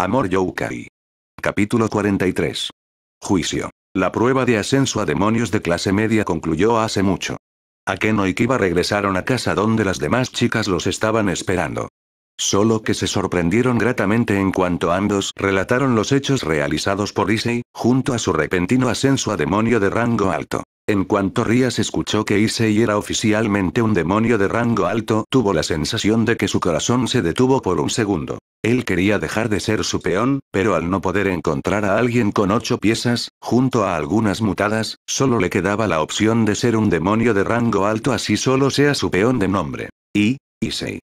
Amor Yokai. Capítulo 43. Juicio. La prueba de ascenso a demonios de clase media concluyó hace mucho. Akeno y Kiba regresaron a casa donde las demás chicas los estaban esperando. Solo que se sorprendieron gratamente en cuanto ambos relataron los hechos realizados por Issei, junto a su repentino ascenso a demonio de rango alto. En cuanto Rías escuchó que Issei era oficialmente un demonio de rango alto, tuvo la sensación de que su corazón se detuvo por un segundo. Él quería dejar de ser su peón, pero al no poder encontrar a alguien con ocho piezas, junto a algunas mutadas, solo le quedaba la opción de ser un demonio de rango alto así solo sea su peón de nombre. Y, Issei.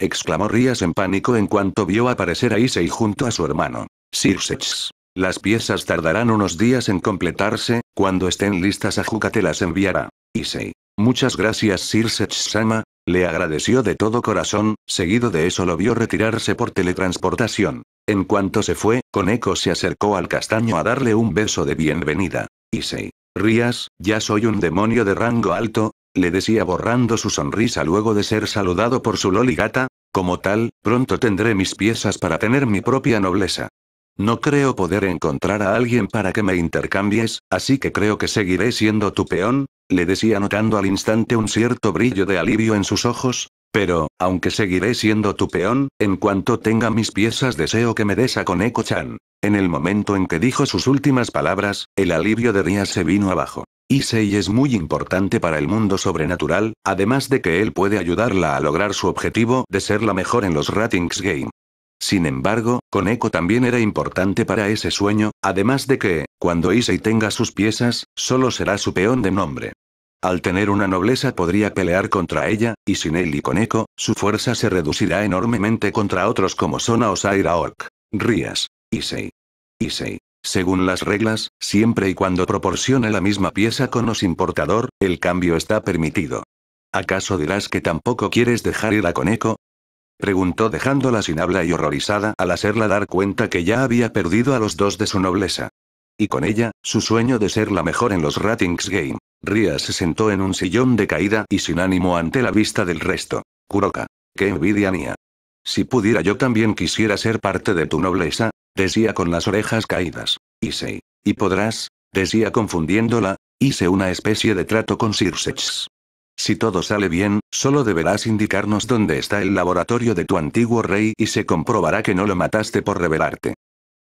Exclamó Rías en pánico en cuanto vio aparecer a Issei junto a su hermano. Sirsechs. Las piezas tardarán unos días en completarse, cuando estén listas Ajuka te las enviará. Issei. Muchas gracias Sirsech-sama, le agradeció de todo corazón, seguido de eso lo vio retirarse por teletransportación. En cuanto se fue, con Koneko se acercó al castaño a darle un beso de bienvenida. Issei. Rías, ya soy un demonio de rango alto, le decía borrando su sonrisa luego de ser saludado por su loligata, como tal, pronto tendré mis piezas para tener mi propia nobleza. No creo poder encontrar a alguien para que me intercambies, así que creo que seguiré siendo tu peón, le decía notando al instante un cierto brillo de alivio en sus ojos. Pero, aunque seguiré siendo tu peón, en cuanto tenga mis piezas deseo que me desa con Koneko-chan. En el momento en que dijo sus últimas palabras, el alivio de Ria se vino abajo. y es muy importante para el mundo sobrenatural, además de que él puede ayudarla a lograr su objetivo de ser la mejor en los Ratings Game. Sin embargo, Koneko también era importante para ese sueño, además de que, cuando Issei tenga sus piezas, solo será su peón de nombre. Al tener una nobleza podría pelear contra ella, y sin él y Koneko, su fuerza se reducirá enormemente contra otros como Sona o Saira Ork. Rías. Issei. Issei. Según las reglas, siempre y cuando proporcione la misma pieza con los importador, el cambio está permitido. ¿Acaso dirás que tampoco quieres dejar ir a Koneko? Preguntó dejándola sin habla y horrorizada al hacerla dar cuenta que ya había perdido a los dos de su nobleza. Y con ella, su sueño de ser la mejor en los Ratings Game. Ria se sentó en un sillón de caída y sin ánimo ante la vista del resto. Kuroka. Qué envidia mía. Si pudiera yo también quisiera ser parte de tu nobleza, decía con las orejas caídas. Issei. ¿Y podrás? decía confundiéndola. Hice una especie de trato con Sirsechs. Si todo sale bien, solo deberás indicarnos dónde está el laboratorio de tu antiguo rey y se comprobará que no lo mataste por revelarte.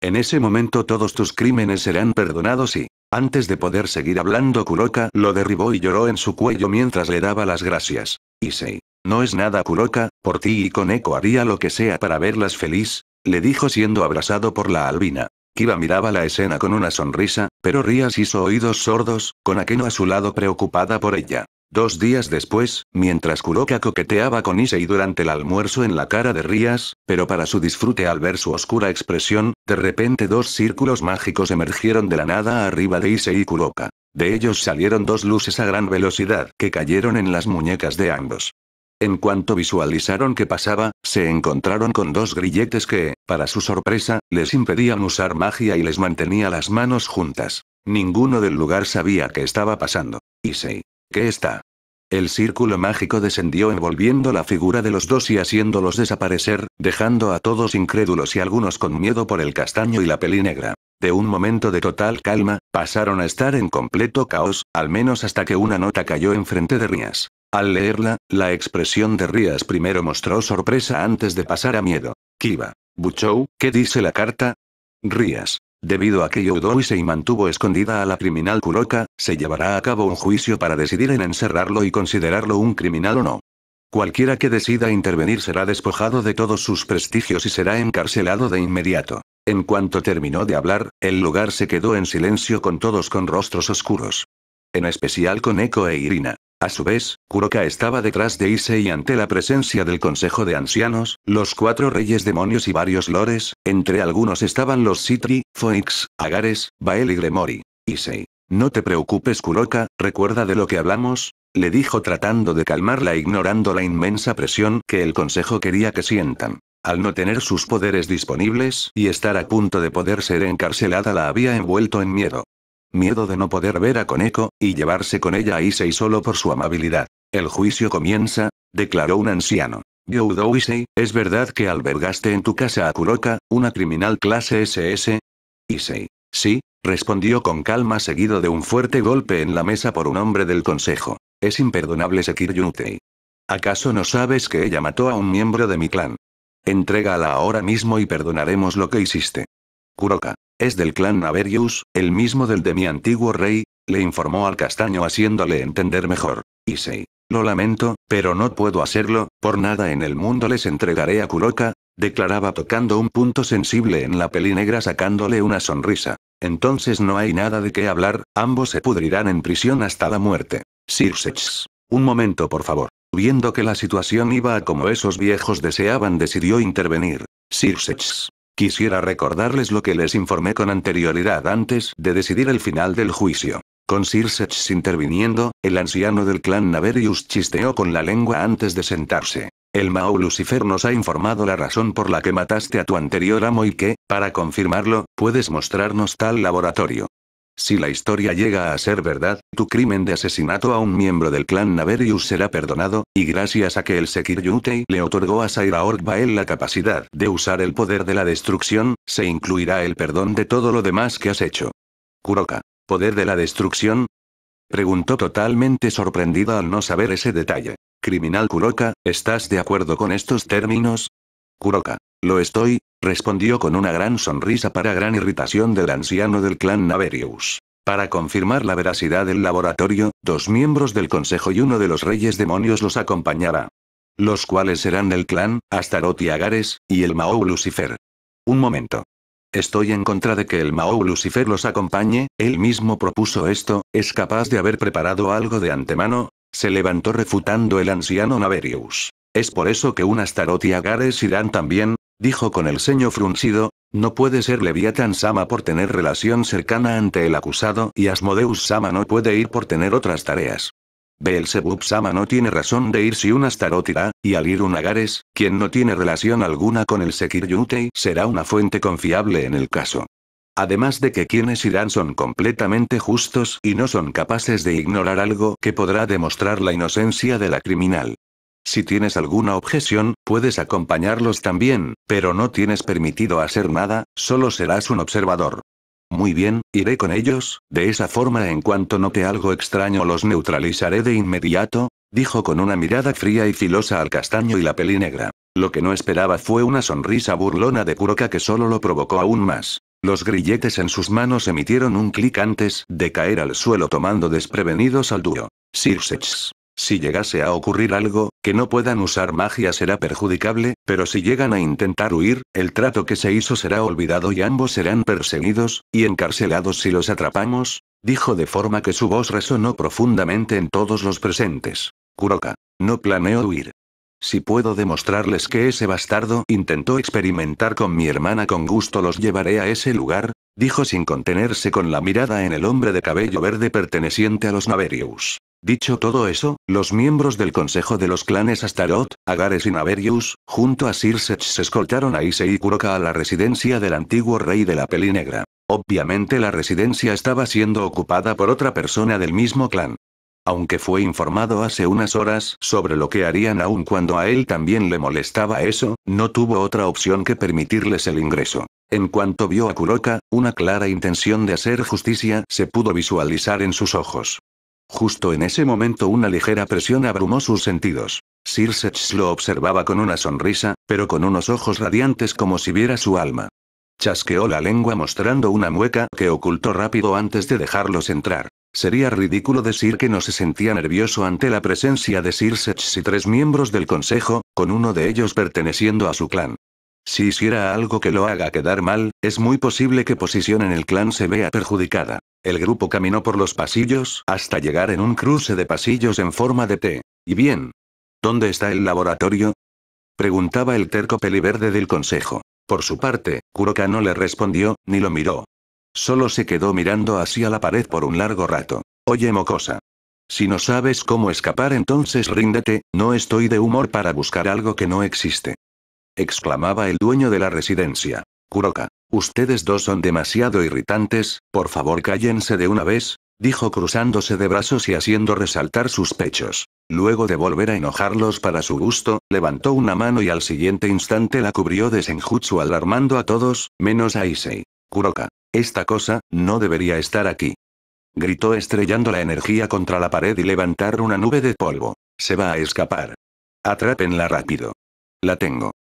En ese momento todos tus crímenes serán perdonados y, antes de poder seguir hablando, Kuroka lo derribó y lloró en su cuello mientras le daba las gracias. Issei, no es nada Kuroka, por ti y con Eco haría lo que sea para verlas feliz, le dijo siendo abrazado por la albina. Kiba miraba la escena con una sonrisa, pero Rías hizo oídos sordos, con Akeno a su lado preocupada por ella. Dos días después, mientras Kuroka coqueteaba con Issei durante el almuerzo en la cara de Rías, pero para su disfrute al ver su oscura expresión, de repente dos círculos mágicos emergieron de la nada arriba de Issei y Kuroka. De ellos salieron dos luces a gran velocidad que cayeron en las muñecas de ambos. En cuanto visualizaron que pasaba, se encontraron con dos grilletes que, para su sorpresa, les impedían usar magia y les mantenía las manos juntas. Ninguno del lugar sabía qué estaba pasando. Issei ¿Qué está? El círculo mágico descendió envolviendo la figura de los dos y haciéndolos desaparecer, dejando a todos incrédulos y algunos con miedo por el castaño y la peli negra. De un momento de total calma, pasaron a estar en completo caos, al menos hasta que una nota cayó enfrente de Rías. Al leerla, la expresión de Rías primero mostró sorpresa antes de pasar a miedo. Kiva. Buchou, ¿qué dice la carta? Rías. Debido a que Yudoui se mantuvo escondida a la criminal Kuroka, se llevará a cabo un juicio para decidir en encerrarlo y considerarlo un criminal o no. Cualquiera que decida intervenir será despojado de todos sus prestigios y será encarcelado de inmediato. En cuanto terminó de hablar, el lugar se quedó en silencio con todos con rostros oscuros. En especial con Eko e Irina. A su vez, Kuroka estaba detrás de Ise y ante la presencia del Consejo de Ancianos, los cuatro reyes demonios y varios lores, entre algunos estaban los Citri, Phoenix, Agares, Bael y Gremori. Issei. No te preocupes Kuroka, recuerda de lo que hablamos, le dijo tratando de calmarla ignorando la inmensa presión que el Consejo quería que sientan. Al no tener sus poderes disponibles y estar a punto de poder ser encarcelada la había envuelto en miedo. Miedo de no poder ver a Koneko, y llevarse con ella a Issei solo por su amabilidad. El juicio comienza, declaró un anciano. Youdou Issei, ¿es verdad que albergaste en tu casa a Kuroka, una criminal clase SS? Issei. Sí, respondió con calma seguido de un fuerte golpe en la mesa por un hombre del consejo. Es imperdonable Sekir Yutei. ¿Acaso no sabes que ella mató a un miembro de mi clan? Entrégala ahora mismo y perdonaremos lo que hiciste. Kuroka. Es del clan Naverius, el mismo del de mi antiguo rey, le informó al castaño haciéndole entender mejor. Isei. Lo lamento, pero no puedo hacerlo, por nada en el mundo les entregaré a Kuroka, declaraba tocando un punto sensible en la peli negra sacándole una sonrisa. Entonces no hay nada de qué hablar, ambos se pudrirán en prisión hasta la muerte. Sirsex. Un momento por favor. Viendo que la situación iba a como esos viejos deseaban decidió intervenir. Sirsex. Quisiera recordarles lo que les informé con anterioridad antes de decidir el final del juicio. Con Sirsech interviniendo, el anciano del clan Naverius chisteó con la lengua antes de sentarse. El Mao Lucifer nos ha informado la razón por la que mataste a tu anterior amo y que, para confirmarlo, puedes mostrarnos tal laboratorio. Si la historia llega a ser verdad, tu crimen de asesinato a un miembro del clan Naverius será perdonado, y gracias a que el Sekir Yutei le otorgó a Saira Orgbael la capacidad de usar el poder de la destrucción, se incluirá el perdón de todo lo demás que has hecho. Kuroka. ¿Poder de la destrucción? Preguntó totalmente sorprendido al no saber ese detalle. Criminal Kuroka, ¿estás de acuerdo con estos términos? Kuroka. Lo estoy, respondió con una gran sonrisa para gran irritación del anciano del clan Naverius. Para confirmar la veracidad del laboratorio, dos miembros del consejo y uno de los reyes demonios los acompañará. Los cuales serán el clan, Astaroth y Agares, y el Mao Lucifer. Un momento. Estoy en contra de que el Mao Lucifer los acompañe, él mismo propuso esto, es capaz de haber preparado algo de antemano, se levantó refutando el anciano Naverius. Es por eso que un Astaroth y Agares irán también, Dijo con el ceño fruncido, no puede ser Leviatán Sama por tener relación cercana ante el acusado y Asmodeus Sama no puede ir por tener otras tareas. Beelzebub Sama no tiene razón de ir si un Astaroth irá, y al ir un Agares, quien no tiene relación alguna con el Sekir Yutei, será una fuente confiable en el caso. Además de que quienes irán son completamente justos y no son capaces de ignorar algo que podrá demostrar la inocencia de la criminal. Si tienes alguna objeción, puedes acompañarlos también, pero no tienes permitido hacer nada, solo serás un observador. Muy bien, iré con ellos, de esa forma en cuanto note algo extraño los neutralizaré de inmediato, dijo con una mirada fría y filosa al castaño y la negra. Lo que no esperaba fue una sonrisa burlona de Kuroka que solo lo provocó aún más. Los grilletes en sus manos emitieron un clic antes de caer al suelo tomando desprevenidos al dúo. Sirsechs. Si llegase a ocurrir algo, que no puedan usar magia será perjudicable, pero si llegan a intentar huir, el trato que se hizo será olvidado y ambos serán perseguidos, y encarcelados si los atrapamos, dijo de forma que su voz resonó profundamente en todos los presentes. Kuroka. No planeo huir. Si puedo demostrarles que ese bastardo intentó experimentar con mi hermana con gusto los llevaré a ese lugar, dijo sin contenerse con la mirada en el hombre de cabello verde perteneciente a los Naverius. Dicho todo eso, los miembros del consejo de los clanes Astaroth, Agares y Naverius, junto a Sirsech se escoltaron a Ise y Kuroka a la residencia del antiguo rey de la peli negra. Obviamente la residencia estaba siendo ocupada por otra persona del mismo clan. Aunque fue informado hace unas horas sobre lo que harían aun cuando a él también le molestaba eso, no tuvo otra opción que permitirles el ingreso. En cuanto vio a Kuroka, una clara intención de hacer justicia se pudo visualizar en sus ojos. Justo en ese momento una ligera presión abrumó sus sentidos. Sirsech lo observaba con una sonrisa, pero con unos ojos radiantes como si viera su alma. Chasqueó la lengua mostrando una mueca que ocultó rápido antes de dejarlos entrar. Sería ridículo decir que no se sentía nervioso ante la presencia de Sirsech y tres miembros del consejo, con uno de ellos perteneciendo a su clan. Si hiciera algo que lo haga quedar mal, es muy posible que posición en el clan se vea perjudicada. El grupo caminó por los pasillos hasta llegar en un cruce de pasillos en forma de T. Y bien. ¿Dónde está el laboratorio? Preguntaba el terco peliverde del consejo. Por su parte, Kuroka no le respondió, ni lo miró. Solo se quedó mirando hacia la pared por un largo rato. Oye mocosa. Si no sabes cómo escapar entonces ríndete, no estoy de humor para buscar algo que no existe exclamaba el dueño de la residencia. Kuroka, ustedes dos son demasiado irritantes, por favor cállense de una vez, dijo cruzándose de brazos y haciendo resaltar sus pechos. Luego de volver a enojarlos para su gusto, levantó una mano y al siguiente instante la cubrió de senjutsu alarmando a todos, menos a Issei. Kuroka, esta cosa, no debería estar aquí. Gritó estrellando la energía contra la pared y levantar una nube de polvo. Se va a escapar. Atrápenla rápido. La tengo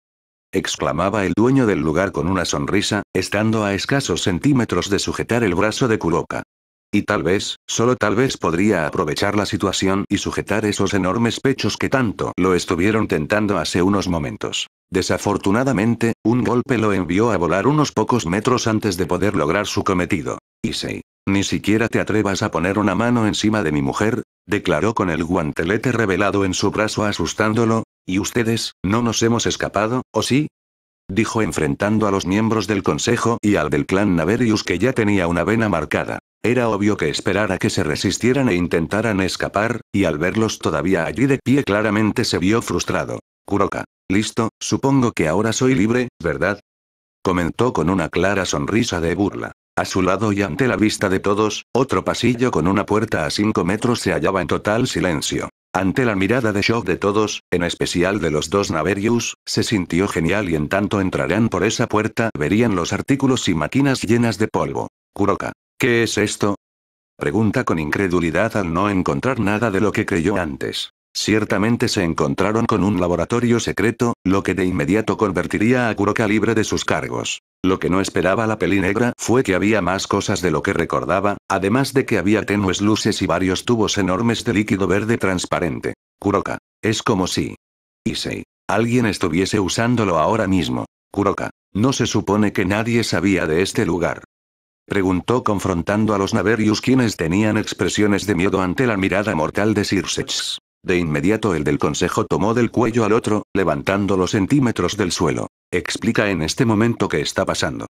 exclamaba el dueño del lugar con una sonrisa, estando a escasos centímetros de sujetar el brazo de Kuroka. Y tal vez, solo tal vez podría aprovechar la situación y sujetar esos enormes pechos que tanto lo estuvieron tentando hace unos momentos. Desafortunadamente, un golpe lo envió a volar unos pocos metros antes de poder lograr su cometido. Issei, ni siquiera te atrevas a poner una mano encima de mi mujer, declaró con el guantelete revelado en su brazo asustándolo, ¿Y ustedes, no nos hemos escapado, o sí? Dijo enfrentando a los miembros del consejo y al del clan Naverius que ya tenía una vena marcada. Era obvio que esperara que se resistieran e intentaran escapar, y al verlos todavía allí de pie claramente se vio frustrado. Kuroka. Listo, supongo que ahora soy libre, ¿verdad? Comentó con una clara sonrisa de burla. A su lado y ante la vista de todos, otro pasillo con una puerta a 5 metros se hallaba en total silencio. Ante la mirada de shock de todos, en especial de los dos Naverius, se sintió genial y en tanto entrarán por esa puerta verían los artículos y máquinas llenas de polvo. Kuroka. ¿Qué es esto? Pregunta con incredulidad al no encontrar nada de lo que creyó antes. Ciertamente se encontraron con un laboratorio secreto, lo que de inmediato convertiría a Kuroka libre de sus cargos. Lo que no esperaba la peli negra fue que había más cosas de lo que recordaba, además de que había tenues luces y varios tubos enormes de líquido verde transparente. Kuroka. Es como si... Issei. Alguien estuviese usándolo ahora mismo. Kuroka. No se supone que nadie sabía de este lugar. Preguntó confrontando a los Naverius quienes tenían expresiones de miedo ante la mirada mortal de Sirsex. De inmediato el del consejo tomó del cuello al otro, levantando los centímetros del suelo. Explica en este momento qué está pasando.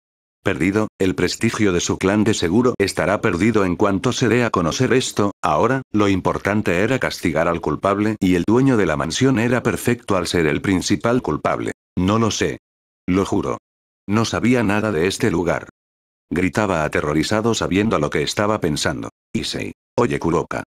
Perdido, el prestigio de su clan de seguro estará perdido en cuanto se dé a conocer esto, ahora, lo importante era castigar al culpable y el dueño de la mansión era perfecto al ser el principal culpable. No lo sé. Lo juro. No sabía nada de este lugar. Gritaba aterrorizado sabiendo lo que estaba pensando. Issei. Oye Kuroka.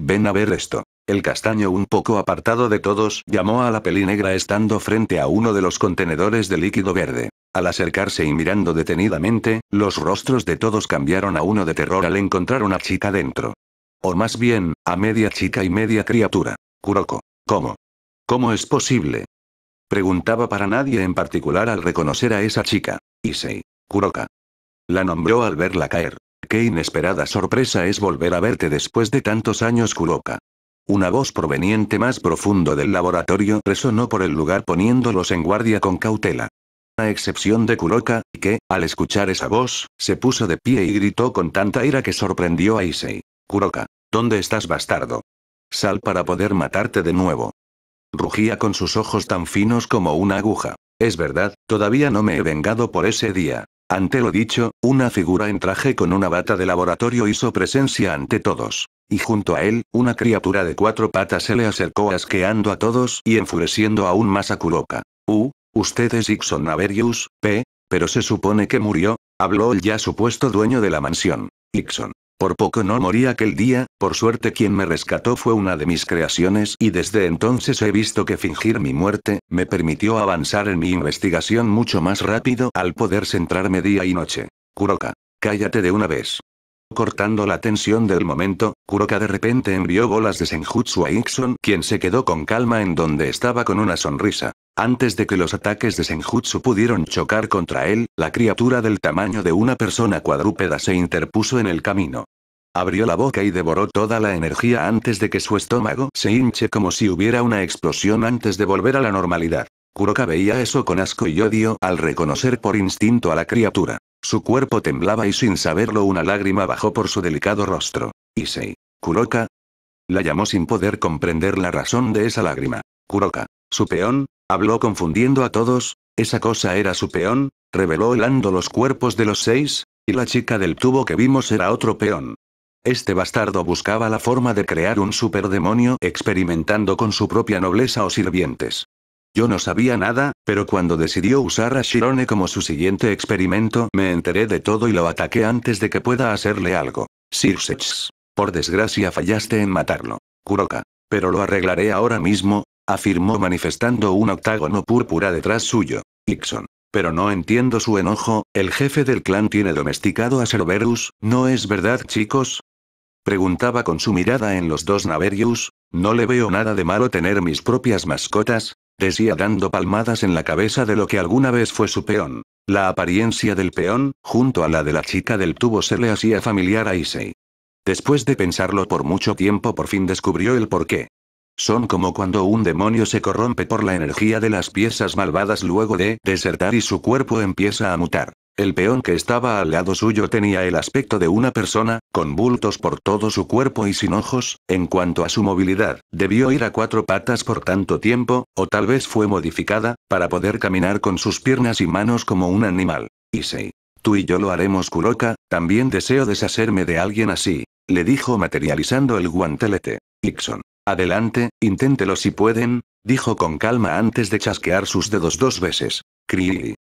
Ven a ver esto. El castaño un poco apartado de todos llamó a la peli negra estando frente a uno de los contenedores de líquido verde. Al acercarse y mirando detenidamente, los rostros de todos cambiaron a uno de terror al encontrar una chica dentro. O más bien, a media chica y media criatura. Kuroko. ¿Cómo? ¿Cómo es posible? Preguntaba para nadie en particular al reconocer a esa chica. Issei. Kuroka. La nombró al verla caer. Qué inesperada sorpresa es volver a verte después de tantos años, Kuroka. Una voz proveniente más profundo del laboratorio resonó por el lugar poniéndolos en guardia con cautela. A excepción de Kuroka, que, al escuchar esa voz, se puso de pie y gritó con tanta ira que sorprendió a Issei. Kuroka, ¿dónde estás bastardo? Sal para poder matarte de nuevo. Rugía con sus ojos tan finos como una aguja. Es verdad, todavía no me he vengado por ese día. Ante lo dicho, una figura en traje con una bata de laboratorio hizo presencia ante todos. Y junto a él, una criatura de cuatro patas se le acercó asqueando a todos y enfureciendo aún más a Kuroka. U, uh, usted es Ixon Averius, P, pero se supone que murió, habló el ya supuesto dueño de la mansión. Ixon. Por poco no morí aquel día, por suerte quien me rescató fue una de mis creaciones y desde entonces he visto que fingir mi muerte, me permitió avanzar en mi investigación mucho más rápido al poder centrarme día y noche. Kuroka. Cállate de una vez. Cortando la tensión del momento, Kuroka de repente envió bolas de senjutsu a Ixon, quien se quedó con calma en donde estaba con una sonrisa. Antes de que los ataques de senjutsu pudieron chocar contra él, la criatura del tamaño de una persona cuadrúpeda se interpuso en el camino. Abrió la boca y devoró toda la energía antes de que su estómago se hinche como si hubiera una explosión antes de volver a la normalidad. Kuroka veía eso con asco y odio al reconocer por instinto a la criatura. Su cuerpo temblaba y sin saberlo una lágrima bajó por su delicado rostro. Issei. Kuroka. La llamó sin poder comprender la razón de esa lágrima. Kuroka. Su peón, habló confundiendo a todos, esa cosa era su peón, reveló helando los cuerpos de los seis, y la chica del tubo que vimos era otro peón. Este bastardo buscaba la forma de crear un superdemonio experimentando con su propia nobleza o sirvientes. Yo no sabía nada, pero cuando decidió usar a Shirone como su siguiente experimento me enteré de todo y lo ataqué antes de que pueda hacerle algo. Sirsex. Por desgracia fallaste en matarlo. Kuroka. Pero lo arreglaré ahora mismo, afirmó manifestando un octágono púrpura detrás suyo. Ixon. Pero no entiendo su enojo, el jefe del clan tiene domesticado a Cerberus, ¿no es verdad chicos? Preguntaba con su mirada en los dos Naverius, no le veo nada de malo tener mis propias mascotas, Decía dando palmadas en la cabeza de lo que alguna vez fue su peón. La apariencia del peón, junto a la de la chica del tubo, se le hacía familiar a Issei. Después de pensarlo por mucho tiempo, por fin descubrió el porqué. Son como cuando un demonio se corrompe por la energía de las piezas malvadas luego de desertar y su cuerpo empieza a mutar. El peón que estaba al lado suyo tenía el aspecto de una persona, con bultos por todo su cuerpo y sin ojos, en cuanto a su movilidad, debió ir a cuatro patas por tanto tiempo, o tal vez fue modificada, para poder caminar con sus piernas y manos como un animal. Issei. Tú y yo lo haremos Kuroka, también deseo deshacerme de alguien así, le dijo materializando el guantelete. Ixon. Adelante, inténtelo si pueden, dijo con calma antes de chasquear sus dedos dos veces.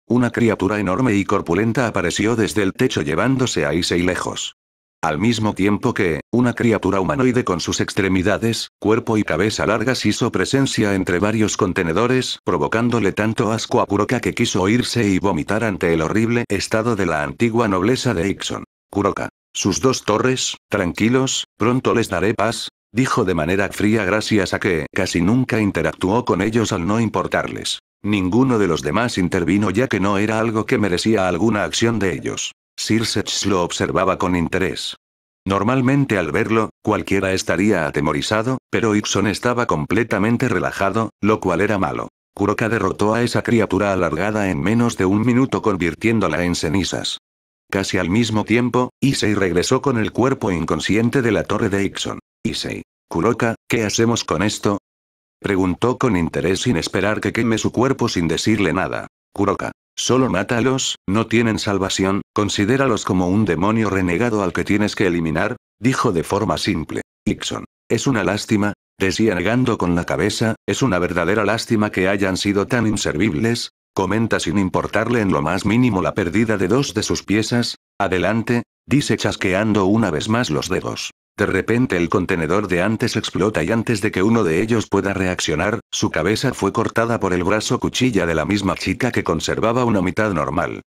Una criatura enorme y corpulenta apareció desde el techo llevándose a y lejos. Al mismo tiempo que, una criatura humanoide con sus extremidades, cuerpo y cabeza largas hizo presencia entre varios contenedores, provocándole tanto asco a Kuroka que quiso irse y vomitar ante el horrible estado de la antigua nobleza de Ixon. Kuroka. Sus dos torres, tranquilos, pronto les daré paz, dijo de manera fría gracias a que casi nunca interactuó con ellos al no importarles. Ninguno de los demás intervino ya que no era algo que merecía alguna acción de ellos. Circe lo observaba con interés. Normalmente al verlo, cualquiera estaría atemorizado, pero Ixon estaba completamente relajado, lo cual era malo. Kuroka derrotó a esa criatura alargada en menos de un minuto convirtiéndola en cenizas. Casi al mismo tiempo, Issei regresó con el cuerpo inconsciente de la torre de Ixon. Issei. Kuroka, ¿qué hacemos con esto? Preguntó con interés sin esperar que queme su cuerpo sin decirle nada. Kuroka. Solo mátalos, no tienen salvación, considéralos como un demonio renegado al que tienes que eliminar, dijo de forma simple. Ixon. Es una lástima, decía negando con la cabeza, es una verdadera lástima que hayan sido tan inservibles, comenta sin importarle en lo más mínimo la pérdida de dos de sus piezas, adelante, dice chasqueando una vez más los dedos. De repente el contenedor de antes explota y antes de que uno de ellos pueda reaccionar, su cabeza fue cortada por el brazo cuchilla de la misma chica que conservaba una mitad normal.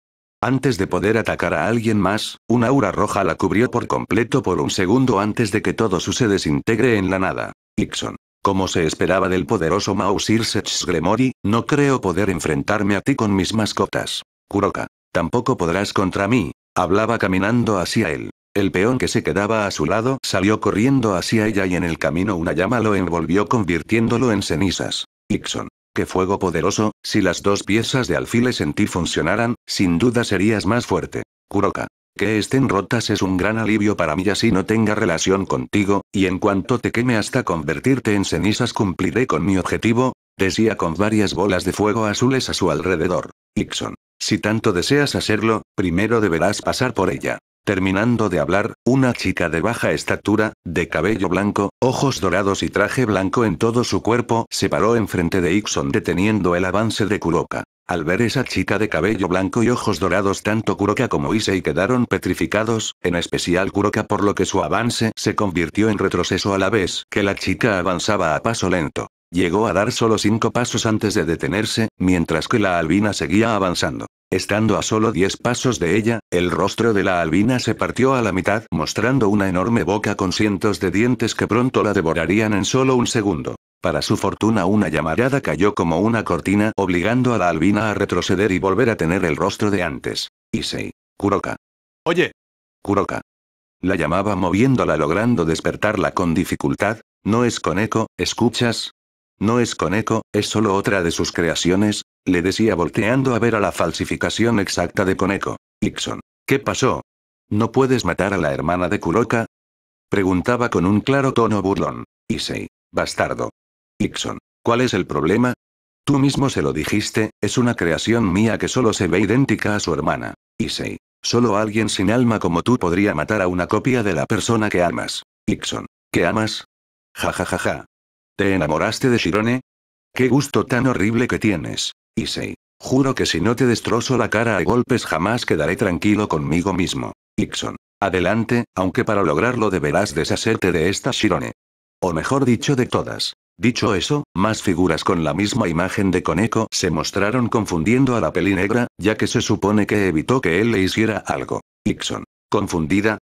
Antes de poder atacar a alguien más, un aura roja la cubrió por completo por un segundo antes de que todo su se desintegre en la nada. Ixon. Como se esperaba del poderoso Mausir Gremori, no creo poder enfrentarme a ti con mis mascotas. Kuroka. Tampoco podrás contra mí. Hablaba caminando hacia él. El peón que se quedaba a su lado salió corriendo hacia ella y en el camino una llama lo envolvió convirtiéndolo en cenizas. Ixon. ¡Qué fuego poderoso! Si las dos piezas de alfiles en ti funcionaran, sin duda serías más fuerte. Kuroka. Que estén rotas es un gran alivio para mí así no tenga relación contigo, y en cuanto te queme hasta convertirte en cenizas cumpliré con mi objetivo, decía con varias bolas de fuego azules a su alrededor. Ixon. Si tanto deseas hacerlo, primero deberás pasar por ella. Terminando de hablar, una chica de baja estatura, de cabello blanco, ojos dorados y traje blanco en todo su cuerpo, se paró enfrente de Ixon deteniendo el avance de Kuroka. Al ver esa chica de cabello blanco y ojos dorados tanto Kuroka como Issei quedaron petrificados, en especial Kuroka por lo que su avance se convirtió en retroceso a la vez que la chica avanzaba a paso lento. Llegó a dar solo cinco pasos antes de detenerse, mientras que la albina seguía avanzando. Estando a solo diez pasos de ella, el rostro de la albina se partió a la mitad mostrando una enorme boca con cientos de dientes que pronto la devorarían en solo un segundo. Para su fortuna una llamarada cayó como una cortina obligando a la albina a retroceder y volver a tener el rostro de antes. Issei. Kuroka. Oye. Kuroka. La llamaba moviéndola logrando despertarla con dificultad. No es con Eco, ¿escuchas? No es con Eco, es solo otra de sus creaciones, le decía volteando a ver a la falsificación exacta de Coneco. Ixon. ¿Qué pasó? ¿No puedes matar a la hermana de Kuroka? Preguntaba con un claro tono burlón. Issei. Bastardo. Ixon. ¿Cuál es el problema? Tú mismo se lo dijiste, es una creación mía que solo se ve idéntica a su hermana. Issei. Solo alguien sin alma como tú podría matar a una copia de la persona que amas. Ixon. ¿Qué amas? Ja ja ja ja. ¿Te enamoraste de Shirone? Qué gusto tan horrible que tienes. Issei. Juro que si no te destrozo la cara a golpes jamás quedaré tranquilo conmigo mismo. Ixon. Adelante, aunque para lograrlo deberás deshacerte de esta Shirone. O mejor dicho, de todas. Dicho eso, más figuras con la misma imagen de Koneko se mostraron confundiendo a la peli negra, ya que se supone que evitó que él le hiciera algo. Ixon. ¿Confundida?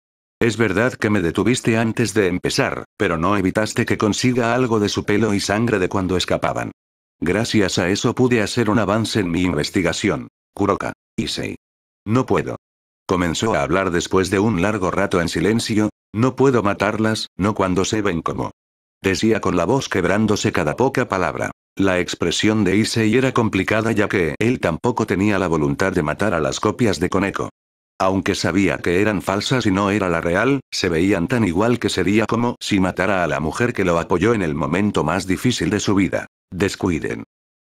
Es verdad que me detuviste antes de empezar, pero no evitaste que consiga algo de su pelo y sangre de cuando escapaban. Gracias a eso pude hacer un avance en mi investigación. Kuroka. Issei. No puedo. Comenzó a hablar después de un largo rato en silencio, no puedo matarlas, no cuando se ven como. Decía con la voz quebrándose cada poca palabra. La expresión de Issei era complicada ya que él tampoco tenía la voluntad de matar a las copias de Koneko. Aunque sabía que eran falsas y no era la real, se veían tan igual que sería como si matara a la mujer que lo apoyó en el momento más difícil de su vida. Descuiden.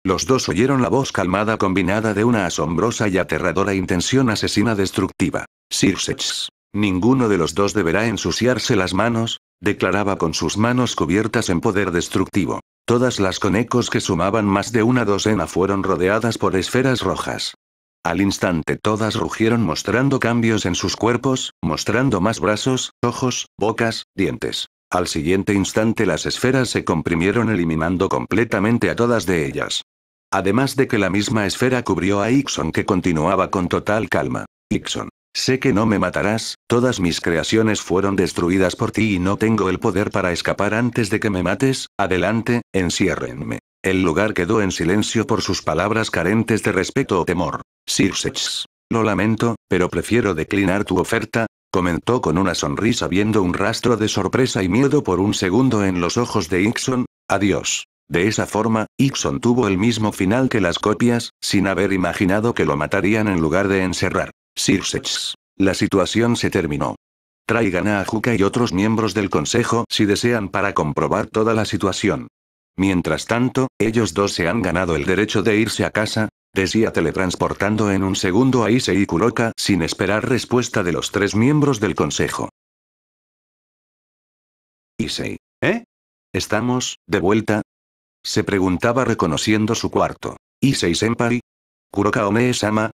Los dos oyeron la voz calmada combinada de una asombrosa y aterradora intención asesina destructiva. Sirsex. Ninguno de los dos deberá ensuciarse las manos, declaraba con sus manos cubiertas en poder destructivo. Todas las conecos que sumaban más de una docena fueron rodeadas por esferas rojas. Al instante todas rugieron mostrando cambios en sus cuerpos, mostrando más brazos, ojos, bocas, dientes. Al siguiente instante las esferas se comprimieron eliminando completamente a todas de ellas. Además de que la misma esfera cubrió a Ixon que continuaba con total calma. Ixon, sé que no me matarás, todas mis creaciones fueron destruidas por ti y no tengo el poder para escapar antes de que me mates, adelante, enciérrenme. El lugar quedó en silencio por sus palabras carentes de respeto o temor. Sirsex. Lo lamento, pero prefiero declinar tu oferta, comentó con una sonrisa viendo un rastro de sorpresa y miedo por un segundo en los ojos de Ixon. Adiós. De esa forma, Ixon tuvo el mismo final que las copias, sin haber imaginado que lo matarían en lugar de encerrar. Sirsex. La situación se terminó. Traigan a Ajuka y otros miembros del consejo si desean para comprobar toda la situación. Mientras tanto, ellos dos se han ganado el derecho de irse a casa, decía teletransportando en un segundo a Isei y Kuroka sin esperar respuesta de los tres miembros del consejo. Isei. ¿Eh? ¿Estamos, de vuelta? Se preguntaba reconociendo su cuarto. isei Senpai? Kuroka Ome-sama,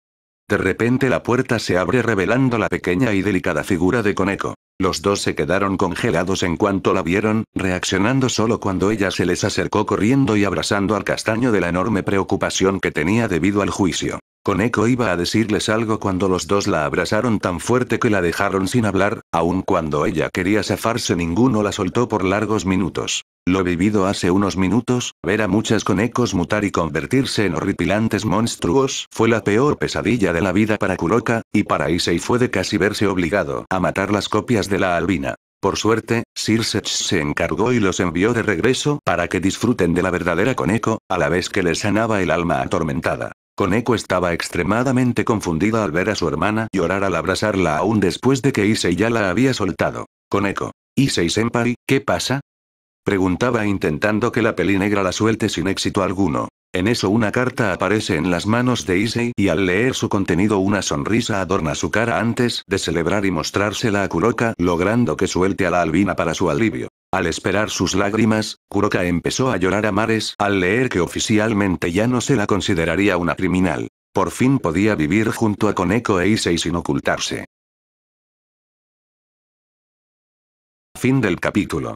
de repente la puerta se abre revelando la pequeña y delicada figura de Coneco. Los dos se quedaron congelados en cuanto la vieron, reaccionando solo cuando ella se les acercó corriendo y abrazando al castaño de la enorme preocupación que tenía debido al juicio. Coneco iba a decirles algo cuando los dos la abrazaron tan fuerte que la dejaron sin hablar, aun cuando ella quería zafarse ninguno la soltó por largos minutos. Lo vivido hace unos minutos, ver a muchas Conecos mutar y convertirse en horripilantes monstruos fue la peor pesadilla de la vida para Kuroka, y para Issei fue de casi verse obligado a matar las copias de la albina. Por suerte, Sirsech se encargó y los envió de regreso para que disfruten de la verdadera Coneco, a la vez que les sanaba el alma atormentada. Koneko estaba extremadamente confundida al ver a su hermana llorar al abrazarla aún después de que Issei ya la había soltado. Koneko. Issei-senpai, ¿qué pasa? Preguntaba intentando que la peli negra la suelte sin éxito alguno. En eso una carta aparece en las manos de Issei y al leer su contenido una sonrisa adorna su cara antes de celebrar y mostrársela a Kuroka, logrando que suelte a la albina para su alivio. Al esperar sus lágrimas, Kuroka empezó a llorar a mares al leer que oficialmente ya no se la consideraría una criminal. Por fin podía vivir junto a Koneko e Issei sin ocultarse. Fin del capítulo.